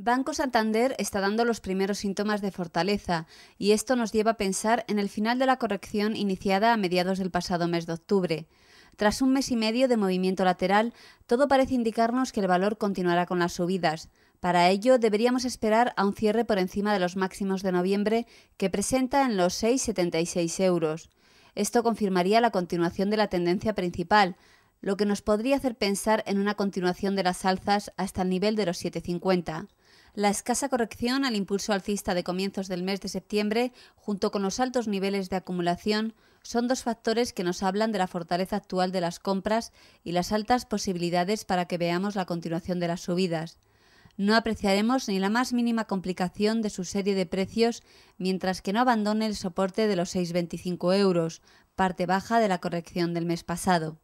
Banco Santander está dando los primeros síntomas de fortaleza y esto nos lleva a pensar en el final de la corrección iniciada a mediados del pasado mes de octubre. Tras un mes y medio de movimiento lateral, todo parece indicarnos que el valor continuará con las subidas. Para ello, deberíamos esperar a un cierre por encima de los máximos de noviembre, que presenta en los 6,76 euros. Esto confirmaría la continuación de la tendencia principal, lo que nos podría hacer pensar en una continuación de las alzas hasta el nivel de los 750. La escasa corrección al impulso alcista de comienzos del mes de septiembre, junto con los altos niveles de acumulación, son dos factores que nos hablan de la fortaleza actual de las compras y las altas posibilidades para que veamos la continuación de las subidas. No apreciaremos ni la más mínima complicación de su serie de precios mientras que no abandone el soporte de los 6,25 euros, parte baja de la corrección del mes pasado.